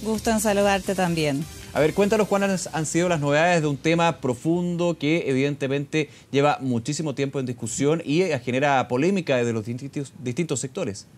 Gusto saludarte también. A ver, cuéntanos cuáles han sido las novedades de un tema profundo que evidentemente lleva muchísimo tiempo en discusión y eh, genera polémica desde los distintos sectores.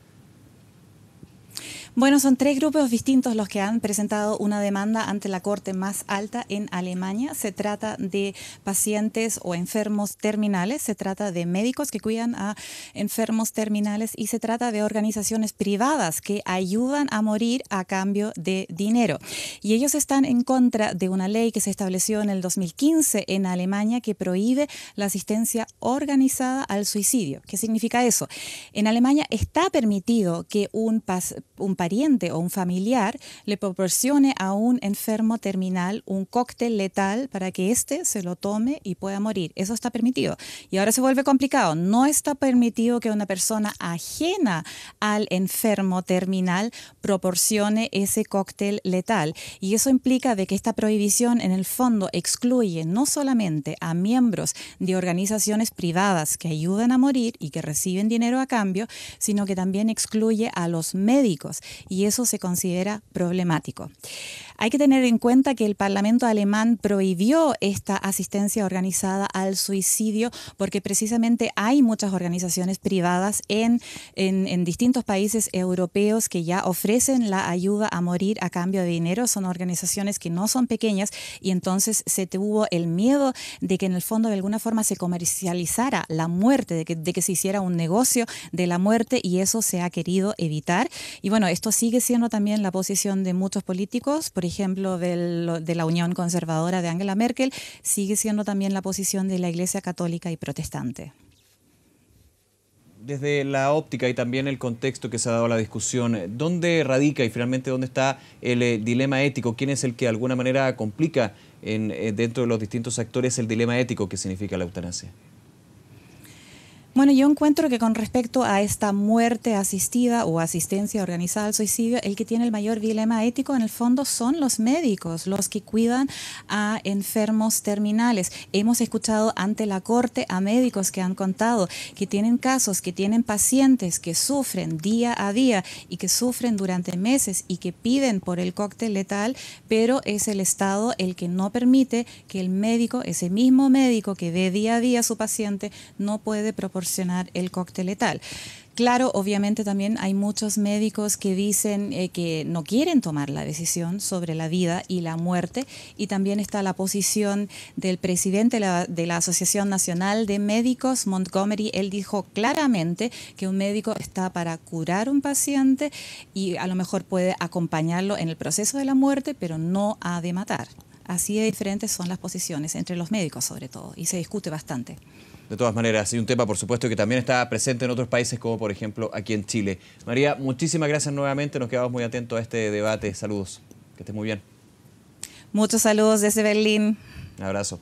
Bueno, son tres grupos distintos los que han presentado una demanda ante la Corte más alta en Alemania. Se trata de pacientes o enfermos terminales, se trata de médicos que cuidan a enfermos terminales y se trata de organizaciones privadas que ayudan a morir a cambio de dinero. Y ellos están en contra de una ley que se estableció en el 2015 en Alemania que prohíbe la asistencia organizada al suicidio. ¿Qué significa eso? En Alemania está permitido que un, paciente pariente o un familiar le proporcione a un enfermo terminal un cóctel letal para que éste se lo tome y pueda morir. Eso está permitido. Y ahora se vuelve complicado. No está permitido que una persona ajena al enfermo terminal proporcione ese cóctel letal. Y eso implica de que esta prohibición en el fondo excluye no solamente a miembros de organizaciones privadas que ayudan a morir y que reciben dinero a cambio, sino que también excluye a los médicos y eso se considera problemático. Hay que tener en cuenta que el Parlamento alemán prohibió esta asistencia organizada al suicidio porque precisamente hay muchas organizaciones privadas en, en, distintos países europeos que ya ofrecen la ayuda a morir a cambio de dinero. Son organizaciones que no son pequeñas y entonces se tuvo el miedo de que en el fondo de alguna forma se comercializara la muerte, de que, de que se hiciera un negocio de la muerte y eso se ha querido evitar. Y bueno, esto sigue siendo también la posición de muchos políticos. Por ejemplo, de la Unión Conservadora de Angela Merkel, sigue siendo también la posición de la Iglesia Católica y Protestante. Desde la óptica y también el contexto que se ha dado a la discusión, ¿dónde radica y finalmente dónde está el eh, dilema ético? ¿Quién es el que de alguna manera complica en, eh, dentro de los distintos actores el dilema ético que significa la eutanasia? Bueno, yo encuentro que con respecto a esta muerte asistida o asistencia organizada al suicidio, el que tiene el mayor dilema ético en el fondo son los médicos, los que cuidan a enfermos terminales. Hemos escuchado ante la Corte a médicos que han contado que tienen casos, que tienen pacientes que sufren día a día y que sufren durante meses y que piden por el cóctel letal, pero es el Estado el que no permite que el médico, ese mismo médico que ve día a día a su paciente, no puede proporcionar el cóctel letal. Claro, obviamente también hay muchos médicos que dicen eh, que no quieren tomar la decisión sobre la vida y la muerte y también está la posición del presidente la, de la Asociación Nacional de Médicos, Montgomery. Él dijo claramente que un médico está para curar un paciente y a lo mejor puede acompañarlo en el proceso de la muerte, pero no ha de matar así de diferentes son las posiciones, entre los médicos sobre todo, y se discute bastante. De todas maneras, y un tema, por supuesto, que también está presente en otros países, como por ejemplo aquí en Chile. María, muchísimas gracias nuevamente, nos quedamos muy atentos a este debate. Saludos, que estés muy bien. Muchos saludos desde Berlín. Un abrazo.